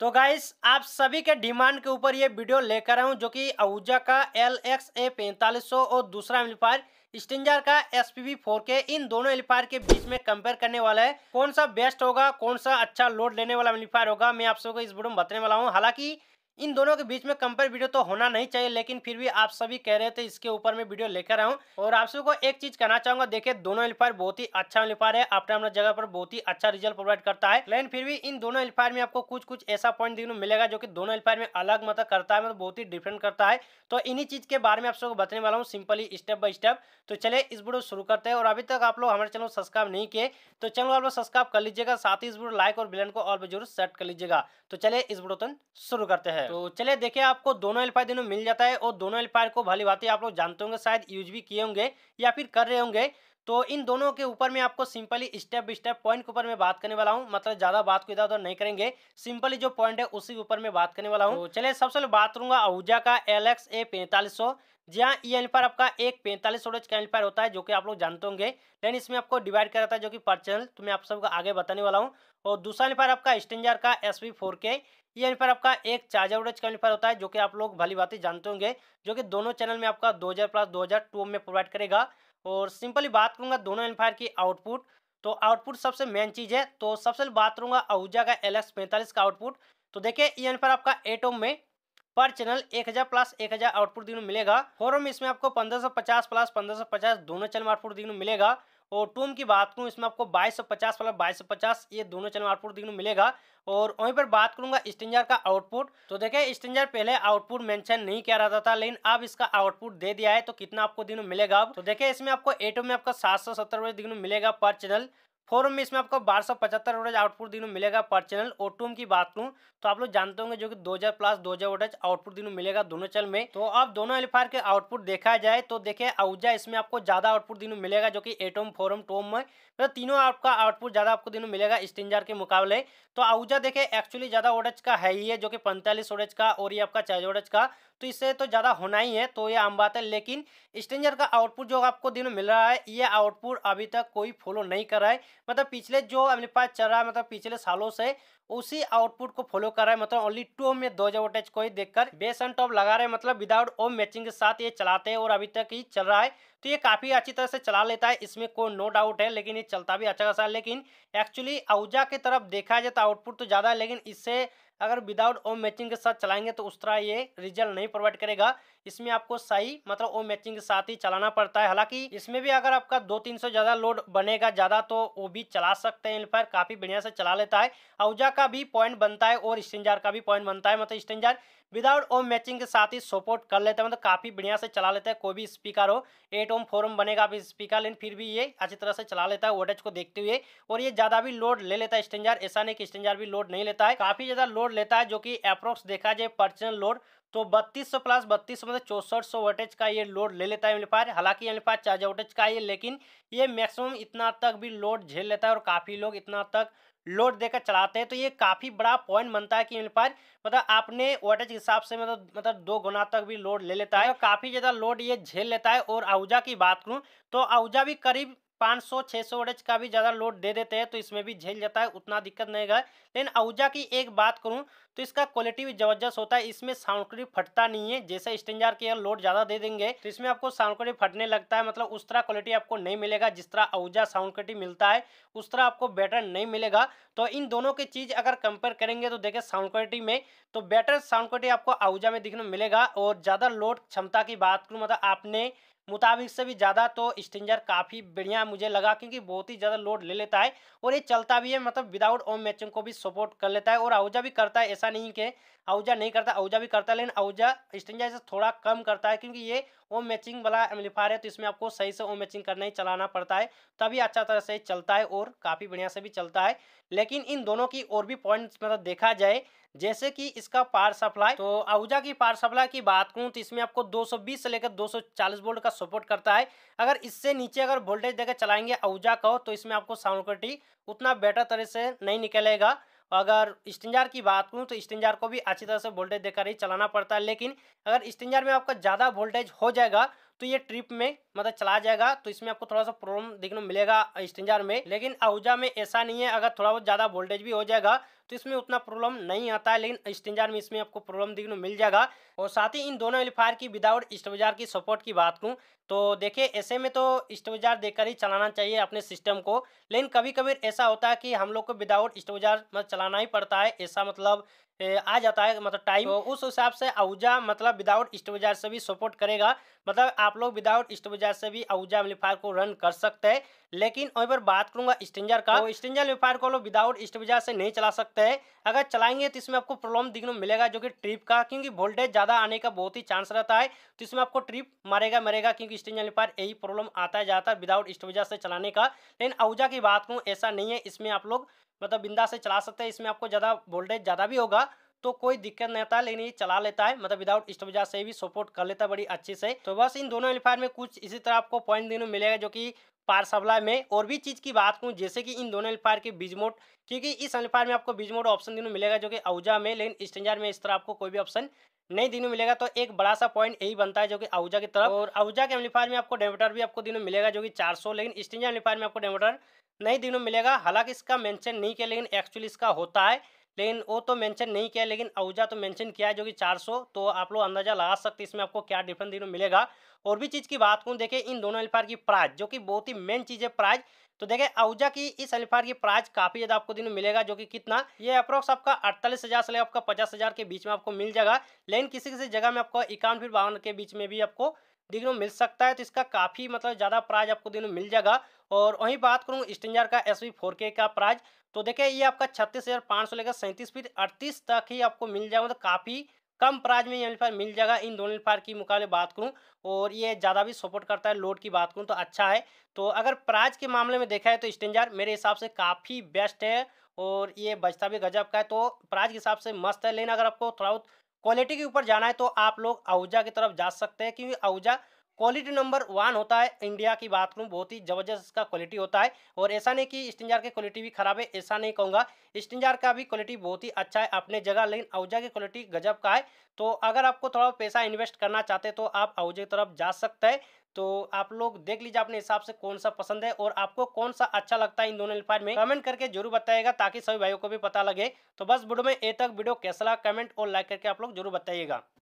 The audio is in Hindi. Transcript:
तो गाइस आप सभी के डिमांड के ऊपर ये वीडियो लेकर आऊँ जो कि अहूजा का एल एक्स ए पैंतालीस और दूसरा एम्पायर स्टिंजर का एस पी के इन दोनों एम्पायर के बीच में कंपेयर करने वाला है कौन सा बेस्ट होगा कौन सा अच्छा लोड लेने वाला एम्पायर होगा मैं आप सबको इस वीडियो में बताने वाला हूँ हालांकि इन दोनों के बीच में कंपेयर वीडियो तो होना नहीं चाहिए लेकिन फिर भी आप सभी कह रहे थे इसके ऊपर मैं वीडियो लेकर आऊँ और आप सबको एक चीज कहना चाहूंगा देखिए दोनों एल्फायर बहुत ही अच्छा एल्फायर है अपने अपने जगह पर बहुत ही अच्छा रिजल्ट प्रोवाइड करता है लेकिन फिर भी इन दोनों एल्फायर में आपको कुछ कुछ ऐसा पॉइंट देखने मिलेगा जो की दोनों एल्फायर में अलग मतलब करता है मतलब बहुत ही डिफरेंट करता है तो इन्हीं चीज के बारे में आप सबको बताने वाला हूँ सिंपली स्टेप बाय स्टेप तो चले इस वीडियो शुरू करते हैं और अभी तक आप लोग हमारे चैनल सब्सक्राइब नहीं किए तो चैनल आप लोग सब्सक्राइब कर लीजिएगा साथ ही इस वीडियो लाइक और बिलन को और जरूर सेट कर लीजिएगा तो चलिए इस वीडियो तुम तो शुरू करते हैं तो चले देखिए आपको दोनों एल्पायर दोनों मिल जाता है और दोनों एल्पायर को भली बात आप लोग जानते होंगे शायद यूज भी किए होंगे या फिर कर रहे होंगे तो इन दोनों के ऊपर मैं आपको simply step by step point के ऊपर मैं बात करने वाला हूँ मतलब ज़्यादा बात को इधर उधर नहीं करेंगे सिंपली जो पॉइंट है उसी के ऊपर मैं बात करने वाला हूँ तो चलिए सबसे पहले बात करूंगा आहूजा का एल एक्स ए पैंतालीस सौ जहाँ ई एनफायर आपका एक पैंतालीस सोलह का एनपायर होता है जो कि आप लोग जानते होंगे लेकिन इसमें आपको डिवाइड कराता है जो कि पर चैनल तो मैं आप सबको आगे बताने वाला हूँ और दूसरा एनपायर आपका स्टेंजर का एस वी फोर के ये एनफायर आपका एक चार्जर वोडेज का एनपायर होता है जो कि आप लोग भली बातें जानते होंगे जो कि दोनों चैनल में आपका दो हज़ार प्लस दो हज़ार टू में प्रोवाइड करेगा और सिंपली बात करूंगा दोनों एम्पायर की आउटपुट तो आउटपुट सबसे मेन चीज़ है तो सबसे बात करूंगा आहूजा का एल एक्स पैंतालीस का आउटपुट तो देखिए ये एम्पायर आपका एटोम में पर चैनल 1000 प्लस 1000 आउटपुट दिनों मिलेगा फोरम इसमें आपको 1550 प्लस 1550 दोनों चैनल आउटपुट दिनों मिलेगा और टूम की बात करूँ इसमें आपको बाईस सौ पचास वाला बाईस सौ पचास ये दोनों चैनल आउटपुट देखने मिलेगा और वहीं पर बात करूंगा स्टेंजर का आउटपुट तो देखिए स्टेंजर पहले आउटपुट मेंशन नहीं किया रहता था लेकिन अब इसका आउटपुट दे दिया है तो कितना आपको दिन मिलेगा अब तो देखिए इसमें आपको एटो में आपका सात सौ सत्तर रुपये दिनों मिलेगा पर चैनल फोरम में इसमें आपको बारह सौ पचहत्तर वोटेज आउटपुट दिनों मिलेगा पर चैनल ओ टूम की बात करूँ तो आप लोग जानते होंगे जो कि 2000 प्लस 2000 वोटेज आउटपुट दिनों मिलेगा दोनों चैनल में तो अब दोनों एलिफायर के आउटपुट देखा जाए तो देखिए आउजा इसमें आपको ज़्यादा आउटपुट दिनों मिलेगा जो कि एटोम फोरम टोम में तो तीनों आपका आउटपुट ज़्यादा आपको दिनों मिलेगा स्टेंजर के मुकाबले तो आउजा देखे एक्चुअली ज़्यादा वोटेज का है ही है जो कि पैंतालीस वोटेज का और ये आपका चार वोटेज का तो इससे तो ज़्यादा होना ही है तो ये आम बात है लेकिन स्टेंजर का आउटपुट जो आपको दिनों मिल रहा है ये आउटपुट अभी तक कोई फॉलो नहीं कर रहा है मतलब पिछले जो पास चल रहा है मतलब पिछले सालों से उसी आउटपुट को फॉलो कर रहा है मतलब ओनली टू में दो वोल्टेज को ही देखकर बेस एंड टॉप लगा रहे हैं मतलब विदाउट ओम मैचिंग के साथ ये चलाते हैं और अभी तक ही चल रहा है तो ये काफ़ी अच्छी तरह से चला लेता है इसमें कोई नो डाउट है लेकिन ये चलता भी अच्छा खासा है लेकिन एक्चुअली आउजा की तरफ देखा जाए तो आउटपुट तो ज़्यादा है लेकिन इससे अगर विदाउट ओम मैचिंग के साथ चलाएंगे तो उस तरह ये रिजल्ट नहीं प्रोवाइड करेगा इसमें आपको सही मतलब ओ मैचिंग के साथ ही चलाना पड़ता है हालांकि इसमें भी अगर आपका दो तीन सौ ज़्यादा लोड बनेगा ज़्यादा तो वो भी चला सकते हैं इनफायर काफ़ी बढ़िया से चला लेता है औजा का भी पॉइंट बनता है और स्टेंजार का भी पॉइंट बनता है मतलब स्टेंजार विदाउट ओम मैचिंग के साथ ही सपोर्ट कर लेते हैं मतलब काफ़ी बढ़िया से चला लेते हैं कोई भी स्पीकर हो एट ओम फोर ओम बनेगा आप स्पीकर लेकिन फिर भी ये अच्छी तरह से चला लेता है वोटेज को देखते हुए और ये ज़्यादा भी लोड ले लेता है स्टेंजार ऐसा नहीं कि स्टेंजार भी लोड नहीं लेता है काफ़ी ज़्यादा लोड लेता है जो कि अप्रोक्स देखा जाए पर्सनल लोड तो 3200 प्लस 3200 मतलब चौसठ सौ वोटेज का ये लोड ले लेता है एम्पलीफायर हालांकि एम्पलीफायर चार्ज वोटेज का ये लेकिन ये मैक्सिमम इतना तक भी लोड झेल लेता है और काफ़ी लोग इतना तक लोड देकर चलाते हैं तो ये काफ़ी बड़ा पॉइंट बनता है कि एम्पलीफायर मतलब आपने वोटेज के हिसाब से मतलब मतलब दो गुना तक भी लोड ले लेता है मतलब काफ़ी ज़्यादा लोड ये झेल लेता है और आहूजा की बात करूँ तो आहूजा भी करीब पाँच सौ छः सौ एच का भी ज़्यादा लोड दे देते हैं तो इसमें भी झेल जाता है उतना दिक्कत नहीं है लेकिन आहूजा की एक बात करूँ तो इसका क्वालिटी भी ज़बरदस्त होता है इसमें साउंड क्लिप फटता नहीं है जैसे स्टेंजार की लोड ज़्यादा दे देंगे तो इसमें आपको साउंड क्लिप फटने लगता है मतलब उस तरह क्वालिटी आपको नहीं मिलेगा जिस तरह आहूजा साउंड क्वालिटी मिलता है उस तरह आपको बेटर नहीं मिलेगा तो इन दोनों की चीज़ अगर कंपेयर करेंगे तो देखें साउंड क्वालिटी में तो बेटर साउंड क्वालिटी आपको आहूजा में दिखने मिलेगा और ज़्यादा लोड क्षमता की बात करूँ मतलब आपने मुताबिक से भी ज़्यादा तो स्टिंजर काफ़ी बढ़िया मुझे लगा क्योंकि बहुत ही ज़्यादा लोड ले लेता है और ये चलता भी है मतलब विदाउट ओम मैचिंग को भी सपोर्ट कर लेता है और आउजा भी करता है ऐसा नहीं कि आउजा नहीं करता आउजा भी करता है लेकिन आउजा स्टिंजर से थोड़ा कम करता है क्योंकि ये ओ मैचिंग वाला एम्पलीफायर है तो इसमें आपको सही से ओ मैचिंग करना ही चलाना पड़ता है तभी अच्छा तरह से चलता है और काफ़ी बढ़िया से भी चलता है लेकिन इन दोनों की और भी पॉइंट मतलब देखा जाए जैसे कि इसका पावर सप्लाई तो आहूजा की पावर सप्लाई की बात करूँ तो इसमें आपको 220 से लेकर 240 वोल्ट का सपोर्ट करता है अगर इससे नीचे अगर वोल्टेज देकर चलाएंगे आहूजा को तो इसमें आपको साउंड क्वालिटी उतना बेटर तरह से नहीं निकलेगा अगर स्टिंजार की बात करूँ तो स्टिंजार को भी अच्छी तरह से वोल्टेज देकर ही चलाना पड़ता है लेकिन अगर स्टिंजार में आपका ज़्यादा वोल्टेज हो जाएगा तो ये ट्रिप में मतलब चला जाएगा तो इसमें आपको थोड़ा सा प्रॉब्लम देखने मिलेगा स्टेंजार में लेकिन आहूजा में ऐसा नहीं है अगर थोड़ा बहुत ज़्यादा वोल्टेज भी हो जाएगा तो इसमें उतना प्रॉब्लम नहीं आता है लेकिन स्टेंजर में इसमें आपको प्रॉब्लम देखने मिल जाएगा और साथ ही इन दोनों एलिफायर की विदाउट स्टोबजार की सपोर्ट की बात करूँ तो देखिए ऐसे में तो स्टोबजार देखकर ही चलाना चाहिए अपने सिस्टम को लेकिन कभी कभी ऐसा होता है कि हम लोग को विदाउट स्टोबजार मतलब चलाना ही पड़ता है ऐसा मतलब आ जाता है मतलब टाइम तो उस हिसाब से आहूजा मतलब विदाउट स्टोबजार से भी सपोर्ट करेगा मतलब आप लोग विदाउट स्टोबेजार से भी अहूजा एम्पलीफायर को रन कर सकते हैं लेकिन वहीं पर बात करूंगा स्टेंजर का तो स्टेंजर तो एम्पलीफायर को लोग विदाउट स्टोबेजार से नहीं चला सकते हैं अगर चलाएंगे तो इसमें आपको प्रॉब्लम दिखने मिलेगा जो कि ट्रिप का क्योंकि वोल्टेज ज़्यादा आने का बहुत ही चांस रहता है तो इसमें आपको ट्रिप मरेगा मरेगा क्योंकि स्टेंजर एम्पलीफायर यही प्रॉब्लम आता है ज़्यादातर विदाउट स्टोबेजार से चलाने का लेकिन अहूजा की बात करूँ ऐसा नहीं है इसमें आप लोग मतलब बिंदा से चला सकते हैं इसमें आपको ज़्यादा वोल्टेज ज़्यादा भी होगा तो कोई दिक्कत नहीं आता लेकिन ये चला लेता है मतलब विदाउट स्टॉपजा से भी सपोर्ट कर लेता है बड़ी अच्छे से तो बस इन दोनों एलिफायर में कुछ इसी तरह आपको पॉइंट देखने मिलेगा जो कि पार सप्लाई में और भी चीज़ की बात करूँ जैसे कि इन दोनों एलिफायर के बीज मोड क्योंकि इस एलिफायर में आपको बीज मोड ऑप्शन दिनों मिलेगा जो कि आउजा में लेकिन स्टेंजर में इस तरह आपको कोई भी ऑप्शन नहीं दिनों मिलेगा तो एक बड़ा सा पॉइंट यही बनता है जो कि आउजा की तरफ और आउजा के एम्पलीफायर में आपको डेमोटर भी आपको दिनों मिलेगा जो कि 400 लेकिन स्टेंजर एम्पलीफायर में आपको डेमोटर नहीं दिनों मिलेगा हालांकि इसका मेंशन नहीं किया लेकिन एक्चुअली इसका होता है लेकिन वो तो मेंशन नहीं किया लेकिन आहूजा तो मेंशन किया है जो कि 400 तो आप लोग अंदाजा लगा सकते इसमें आपको क्या डिफरेंस देखने मिलेगा और भी चीज़ की बात करूँ देखिए इन दोनों अल्फार की प्राइज जो कि बहुत ही मेन चीज़ है प्राइज तो देखिए आहूजा की इस अल्फार की प्राइस काफी ज्यादा आपको दिन मिलेगा जो कि कितना ये अप्रोक्स आपका अड़तालीस हजार से आपका पचास हजार के बीच में आपको मिल जाएगा लेकिन किसी किसी जगह में आपको इक्यावन फिर बावन के बीच में भी आपको देखने मिल सकता है तो इसका काफ़ी मतलब ज़्यादा प्राइज आपको देखने मिल जाएगा और वहीं बात करूँ स्टेंजर का एस वी फोर के का प्राइज तो देखिए ये आपका छत्तीस हज़ार पाँच सौ लेकर सैंतीस फीट अड़तीस तक ही आपको मिल जाएगा तो मतलब काफ़ी कम प्राइज़ में ये एम्पलीफायर मिल जाएगा इन दोनों एम्पलीफायर की मुकाबले बात करूँ और ये ज़्यादा भी सपोर्ट करता है लोड की बात करूँ तो अच्छा है तो अगर प्राइज के मामले में देखा है तो स्टेंजर मेरे हिसाब से काफ़ी बेस्ट है और ये बचता भी गजब का है तो प्राइज के हिसाब से मस्त है लेकिन अगर आपको थोड़ा बहुत क्वालिटी के ऊपर जाना है तो आप लोग आहूजा की तरफ जा सकते हैं क्योंकि आहूजा क्वालिटी नंबर वन होता है इंडिया की बात करूँ बहुत ही ज़बरदस्त इसका क्वालिटी होता है और ऐसा नहीं कि स्टिंजार की क्वालिटी भी खराब है ऐसा नहीं कहूँगा स्टिंजार का भी क्वालिटी बहुत ही अच्छा है अपने जगह लेकिन आउजा की क्वालिटी गजब का है तो अगर आपको थोड़ा पैसा इन्वेस्ट करना चाहते तो आप आउजा की तरफ जा सकते हैं तो आप लोग देख लीजिए अपने हिसाब से कौन सा पसंद है और आपको कौन सा अच्छा लगता है इन दोनों एल्फायर में कमेंट करके जरूर बताइएगा ताकि सभी भाइयों को भी पता लगे तो बस वीडियो में ए तक वीडियो कैसा लगा कमेंट और लाइक करके आप लोग जरूर बताइएगा